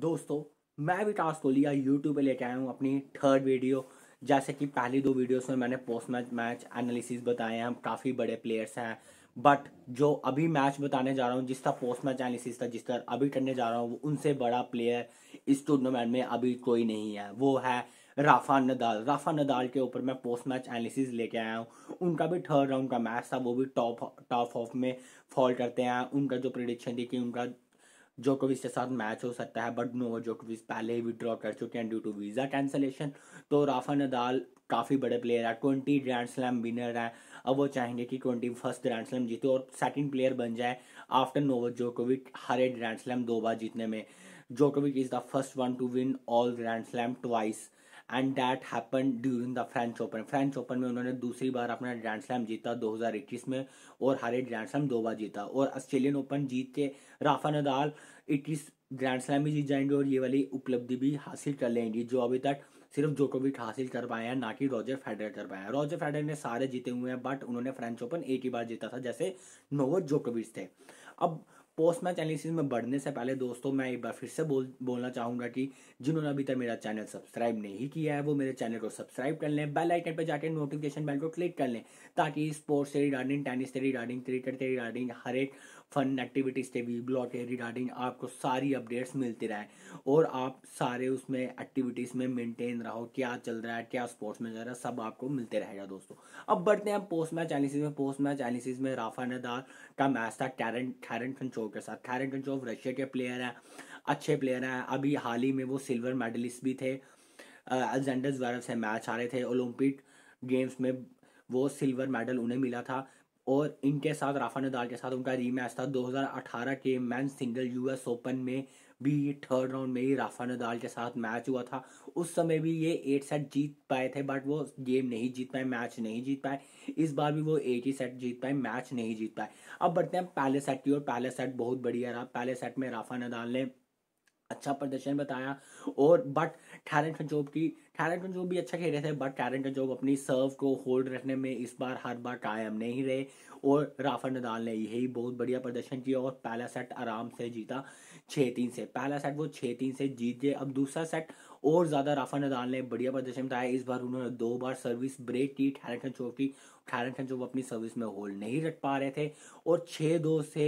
दोस्तों मैं भी टास्क को तो लिया यूट्यूब पे लेके आया हूँ अपनी थर्ड वीडियो जैसे कि पहली दो वीडियोस में मैंने पोस्ट मैच मैच एनालिसिस बताए हैं काफ़ी बड़े प्लेयर्स हैं बट जो अभी मैच बताने जा रहा हूँ जिस तरह पोस्ट मैच एनालिसिस था जिस तरह अभी करने जा रहा हूँ उनसे बड़ा प्लेयर इस टूर्नामेंट में अभी कोई नहीं है वो है राफा नदाल राफा नदाल के ऊपर मैं पोस्ट मैच एनालिसिस लेके आया हूँ उनका भी थर्ड राउंड का मैच था वो भी टॉप टॉप ऑफ में फॉल करते हैं उनका जो प्रिडिक्शन थी कि उनका जोकोविच के साथ मैच हो सकता है बट नो जोकोविच पहले ही विड्रॉ कर चुके हैं ड्यू टू वीज़ा कैंसलेशन तो राफा नदाल काफ़ी बड़े प्लेयर है ट्वेंटी ग्रैंड स्लैम विनर हैं अब वो चाहेंगे कि ट्वेंटी फर्स्ट ग्रैंड स्लैम जीते और सेकंड प्लेयर बन जाए आफ्टर नोवा जोकोविच हर एक ग्रैंड स्लैम दो बार जीतने में जोकोविच is the first one to win all grand slam twice and that happen during the French Open French Open में उन्होंने दूसरी बार अपना ग्रैंड स्लैम जीता 2021 में और हारे ग्रैंड स्लैम दो बार जीता और ऑस्ट्रेलियन ओपन जीत के राफा नदाल इक्कीस ग्रैंड स्लैम भी जीत जाएंगे और ये वाली उपलब्धि भी हासिल कर लेंगी जो अभी तक सिर्फ जोकोविट हासिल कर पाए हैं ना कि रॉजर फेडरर कर पाए हैं रॉजर फेडरर ने सारे जीते हुए हैं बट उन्होंने फ्रेंच ओपन एक ही बार जीता था जैसे नोवो जोकोविच थे अब पोस्ट मैच एनालिसिस में बढ़ने से पहले दोस्तों मैं एक बार फिर से बोल बोलना चाहूँगा कि जिन्होंने अभी तक मेरा चैनल सब्सक्राइब नहीं किया है वो मेरे चैनल को सब्सक्राइब कर लें बेल आइकन पर जाकर नोटिफिकेशन बेल को क्लिक कर लें ताकि स्पोर्ट्स से रिगार्डिंग टेनिस से रिगार्डिंग क्रिकेट से रिगार्डिंग हर एक फन एक्टिविटीज़ के वी ब्लॉग के रिगार्डिंग आपको सारी अपडेट्स मिलती रहे और आप सारे उसमें एक्टिविटीज़ में मेंटेन रहो क्या चल रहा है क्या स्पोर्ट्स में चल रहा है सब आपको मिलते रहेगा दोस्तों अब बढ़ते हैं पोस्ट मैच एनालिसिस में पोस्ट मैच एनालिसिस में राफा नदार का मैच था टैरेंट थैरन के साथ थैरन कंचोव रशिया के प्लेयर हैं अच्छे प्लेयर हैं अभी हाल ही में वो सिल्वर मेडलिस्ट भी थे अलेक्जेंडर ज्वारव से मैच हारे थे ओलंपिक गेम्स में वो सिल्वर मेडल उन्हें मिला था और इनके साथ राफा नदाल के साथ उनका रीमैच था 2018 के मैन सिंगल यूएस ओपन में भी थर्ड राउंड में ही राफा नदाल के साथ मैच हुआ था उस समय भी ये एट सेट जीत पाए थे बट वो गेम नहीं जीत पाए मैच नहीं जीत पाए इस बार भी वो एट ही सेट जीत पाए मैच नहीं जीत पाए अब बढ़ते हैं पहले सेट की और पहले सेट बहुत बढ़िया रहा पहले सेट में राफा नदाल ने अच्छा प्रदर्शन बताया और बट टैलेंट जोब की टैरेंटन जो भी अच्छा खेल रहे थे बट टैरेंटन जो अपनी सर्व को होल्ड रखने में इस बार हर बार कायम नहीं रहे और राफा नदाल ने यही बहुत बढ़िया प्रदर्शन किया और पहला सेट आराम से जीता छः तीन से पहला सेट वो छः तीन से जीत गए अब दूसरा सेट और ज़्यादा राफा नदाल ने बढ़िया प्रदर्शन बताया इस बार उन्होंने दो बार सर्विस ब्रेक की टैरेंटन चौक की टैरेंटन जोब अपनी सर्विस में होल्ड नहीं रख पा रहे थे और छः दो से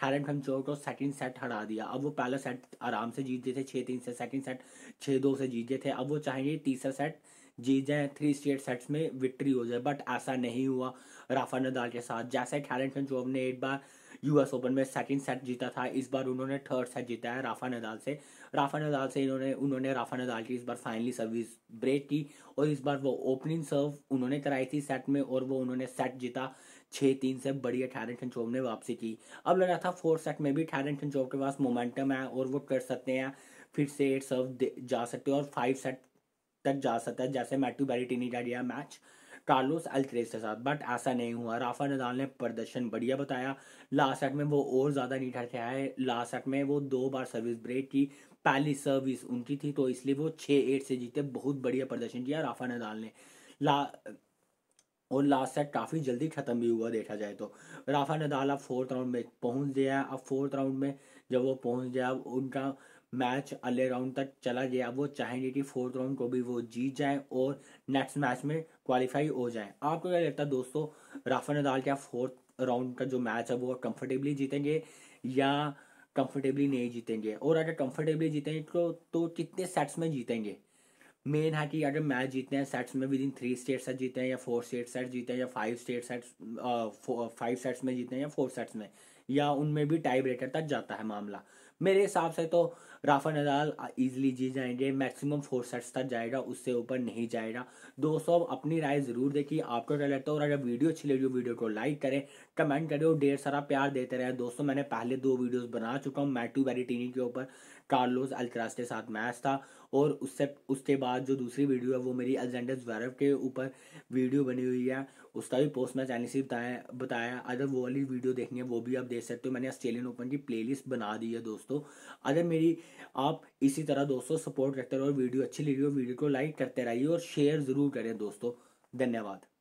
टैलेंट चौक को सेकंड सेट हरा दिया अब वो पहला सेट आराम से जीत गए थे छः तीन से सेकंड सेट छः दो से जीत गए थे अब वो चाहेंगे तीसरा सेट जीत जाए थ्री स्टेट सेट्स में विक्ट्री हो जाए बट ऐसा नहीं हुआ राफा नदाल के साथ जैसे टैलेंटन जो ने एक बार यूएस ओपन में सेकंड सेट जीता था इस बार उन्होंने थर्ड सेट जीता है राफा नदाल से राफा नदाल से इन्होंने उन्होंने राफा नदाल की इस बार फाइनली सर्विस ब्रेक की और इस बार वो ओपनिंग सर्व उन्होंने कराई थी सेट में और वो उन्होंने सेट जीता छः तीन से बढ़िया टैरेंटन चोव ने वापसी की अब लग रहा था फोर्थ सेट में भी टैरेंटन चोव के पास मोमेंटम है और वो कर सकते हैं फिर से एट सर्व जा सकते हैं और फाइव सेट तक जा सकता है जैसे मैट्यू बैरिटिनी का गया मैच कार्लोस अल्ट्रेस के साथ बट ऐसा नहीं हुआ राफा नदाल ने प्रदर्शन बढ़िया बताया लास्ट सेट में वो और ज़्यादा नहीं ठहरा आए लास्ट सेट में वो दो बार सर्विस ब्रेक की पहली सर्विस उनकी थी तो इसलिए वो छः एट से जीते बहुत बढ़िया प्रदर्शन किया राफा नदाल ने ला और लास्ट सेट काफ़ी जल्दी ख़त्म भी हुआ देखा जाए तो राफा नदाल अब फोर्थ राउंड में पहुंच गया अब फोर्थ राउंड में जब वो पहुंच गया उनका मैच अगले राउंड तक चला गया वो चाहेंगे कि फोर्थ राउंड को भी वो जीत जाए और नेक्स्ट मैच में क्वालिफाई हो जाए आपको क्या लगता है दोस्तों राफेल नदाल क्या फोर्थ राउंड का जो मैच है वो कंफर्टेबली जीतेंगे या कंफर्टेबली नहीं जीतेंगे और अगर कंफर्टेबली जीतेंगे तो, तो कितने सेट्स में जीतेंगे मेन है कि अगर मैच जीते हैं सेट्स में within three straight set जीते हैं या फोर स्टेट सेट जीते हैं या five straight sets five sets में जीते हैं या फोर सेट्स में या उनमें भी टाई ब्रेकर तक जाता है मामला मेरे हिसाब से तो राफा नदाल इजीली जीत जाएंगे मैक्सिमम फोर सेट्स तक जाएगा उससे ऊपर नहीं जाएगा दोस्तों अपनी राय ज़रूर देखिए आपको क्या लगता है और अगर वीडियो अच्छी लगी हो वीडियो को लाइक करें कमेंट करें और ढेर सारा प्यार देते रहे दोस्तों मैंने पहले दो वीडियोस बना चुका हूँ मैटू बैरिटीनी के ऊपर कार्लोस अल्त्रास के साथ मैच था और उससे उसके बाद जो दूसरी वीडियो है वो मेरी अलेजेंडर जैरव के ऊपर वीडियो बनी हुई है उसका भी पोस्ट मैच से बताया बताया अगर वो वाली वीडियो देखनी है वो भी आप देख दे सकते हो मैंने ऑस्ट्रेलियन ओपन की प्लेलिस्ट बना दी है दोस्तों अगर मेरी आप इसी तरह दोस्तों सपोर्ट करते रहो वीडियो अच्छी लगी हो वीडियो को लाइक करते रहिए और शेयर ज़रूर करें दोस्तों धन्यवाद